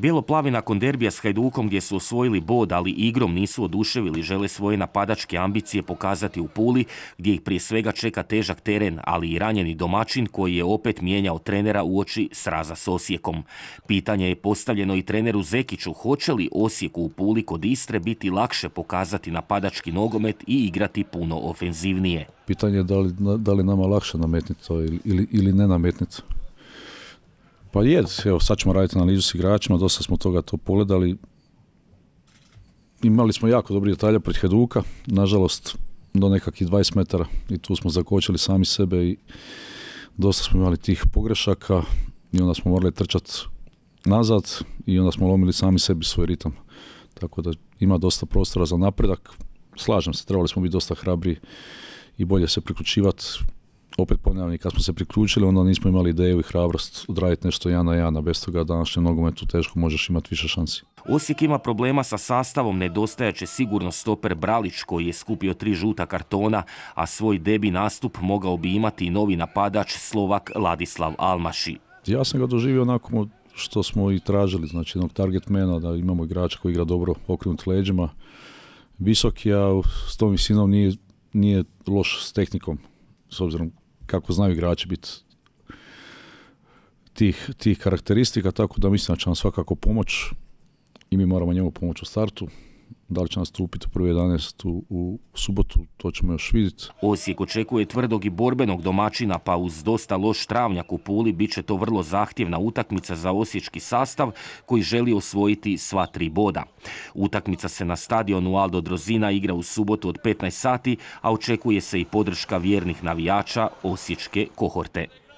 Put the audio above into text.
Bjeloplavi nakon derbija s Hajdukom gdje su osvojili bod, ali igrom nisu oduševili, žele svoje napadačke ambicije pokazati u Puli, gdje ih prije svega čeka težak teren, ali i ranjeni domaćin koji je opet mijenjao trenera u oči sraza s Osijekom. Pitanje je postavljeno i treneru Zekiću, hoće li Osijeku u Puli kod Istre biti lakše pokazati napadački nogomet i igrati puno ofenzivnije? Pitanje je da li, nama lakše nametnica ili, ne pa je, evo sad ćemo raditi analizu s igračima, dosta smo toga to pogledali. Imali smo jako dobri detalje pred Heduka, nažalost do nekakvih 20 metara i tu smo zakočili sami sebe i dosta smo imali tih pogrešaka i onda smo morali trčati nazad i onda smo lomili sami sebi svoj ritam. Tako da ima dosta prostora za napredak. Slažem se, trebali smo biti dosta hrabri i bolje se priključivati opet ponavljam, kad smo se priključili, onda nismo imali ideju i hrabrost odraditi nešto jedan na jedan, bez toga današnjem nogometu teško možeš imati više šansi. Osijek ima problema sa sastavom, nedostajaće sigurno stoper Bralić koji je skupio tri žuta kartona, a svoj debi nastup mogao bi imati i novi napadač Slovak Ladislav Almaši. Ja sam ga doživio onako što smo i tražili, znači jednog mena, da imamo igrača koji igra dobro okrenut leđima. Visok a s tom visinom nije, nije loš s tehnikom, s obzirom kako znaju igrači biti tih, tih karakteristika, tako da mislim da će nam svakako pomoć i mi moramo njemu pomoć u startu. Da li će nastupiti u 11. U, u subotu, to ćemo još vidjeti. Osijek očekuje tvrdog i borbenog domaćina, pa uz dosta loš travnjak u Puli bit će to vrlo zahtjevna utakmica za osječki sastav koji želi osvojiti sva tri boda. Utakmica se na stadionu Aldo Drozina igra u subotu od 15 sati, a očekuje se i podrška vjernih navijača osječke kohorte.